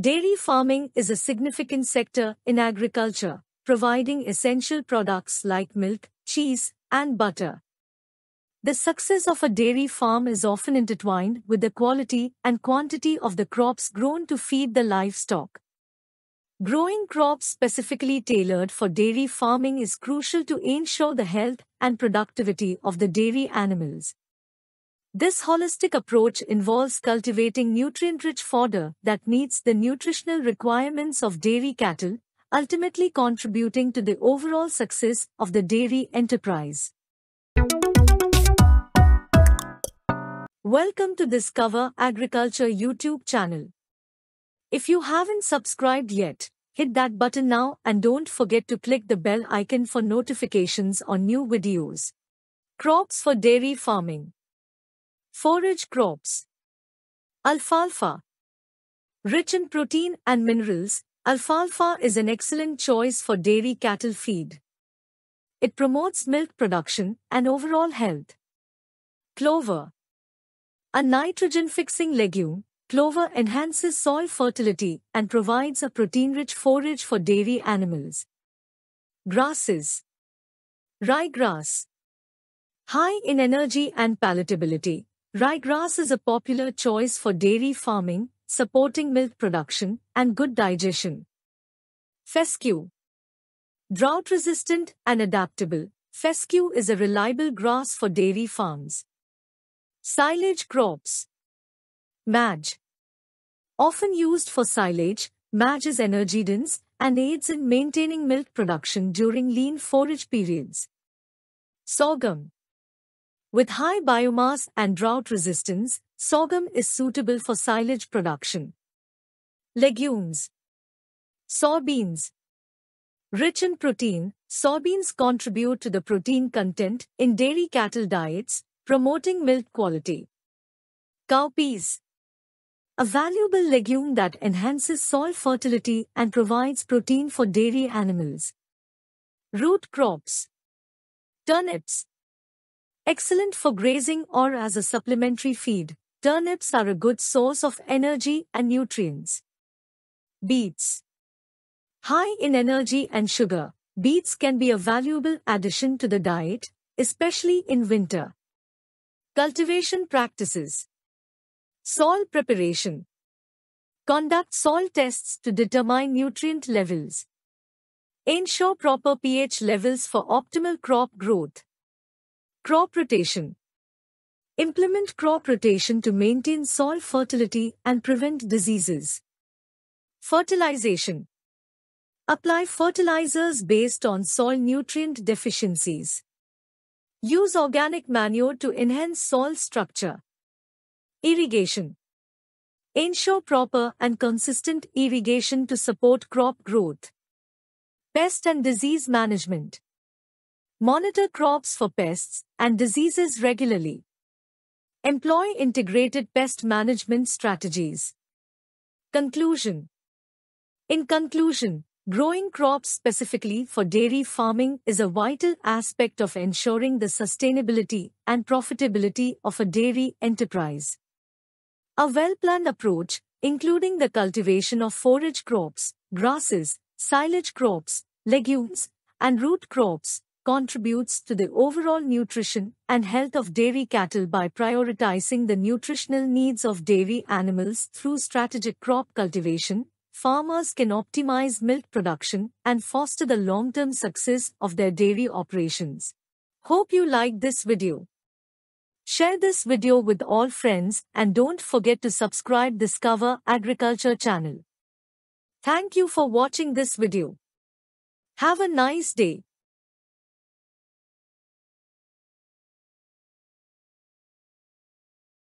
Dairy farming is a significant sector in agriculture, providing essential products like milk, cheese, and butter. The success of a dairy farm is often intertwined with the quality and quantity of the crops grown to feed the livestock. Growing crops specifically tailored for dairy farming is crucial to ensure the health and productivity of the dairy animals. This holistic approach involves cultivating nutrient-rich fodder that meets the nutritional requirements of dairy cattle, ultimately contributing to the overall success of the dairy enterprise. Welcome to Discover Agriculture YouTube channel. If you haven't subscribed yet, hit that button now and don't forget to click the bell icon for notifications on new videos. Crops for dairy farming Forage crops. Alfalfa. Rich in protein and minerals, alfalfa is an excellent choice for dairy cattle feed. It promotes milk production and overall health. Clover. A nitrogen-fixing legume, clover enhances soil fertility and provides a protein-rich forage for dairy animals. Grasses. Rye grass, High in energy and palatability, Ryegrass is a popular choice for dairy farming, supporting milk production and good digestion. Fescue Drought resistant and adaptable, fescue is a reliable grass for dairy farms. Silage crops Madge Often used for silage, madge is energy dense and aids in maintaining milk production during lean forage periods. Sorghum with high biomass and drought resistance, sorghum is suitable for silage production. Legumes Soybeans Rich in protein, soybeans contribute to the protein content in dairy cattle diets, promoting milk quality. Cowpeas a valuable legume that enhances soil fertility and provides protein for dairy animals. Root crops. Turnips. Excellent for grazing or as a supplementary feed, turnips are a good source of energy and nutrients. Beets High in energy and sugar, beets can be a valuable addition to the diet, especially in winter. Cultivation practices Soil preparation Conduct soil tests to determine nutrient levels. Ensure proper pH levels for optimal crop growth. Crop rotation. Implement crop rotation to maintain soil fertility and prevent diseases. Fertilization. Apply fertilizers based on soil nutrient deficiencies. Use organic manure to enhance soil structure. Irrigation. Ensure proper and consistent irrigation to support crop growth. Pest and disease management. Monitor crops for pests and diseases regularly. Employ integrated pest management strategies. Conclusion In conclusion, growing crops specifically for dairy farming is a vital aspect of ensuring the sustainability and profitability of a dairy enterprise. A well-planned approach, including the cultivation of forage crops, grasses, silage crops, legumes, and root crops, contributes to the overall nutrition and health of dairy cattle by prioritizing the nutritional needs of dairy animals through strategic crop cultivation, farmers can optimize milk production and foster the long-term success of their dairy operations. Hope you like this video. Share this video with all friends and don't forget to subscribe Discover Agriculture channel. Thank you for watching this video. Have a nice day.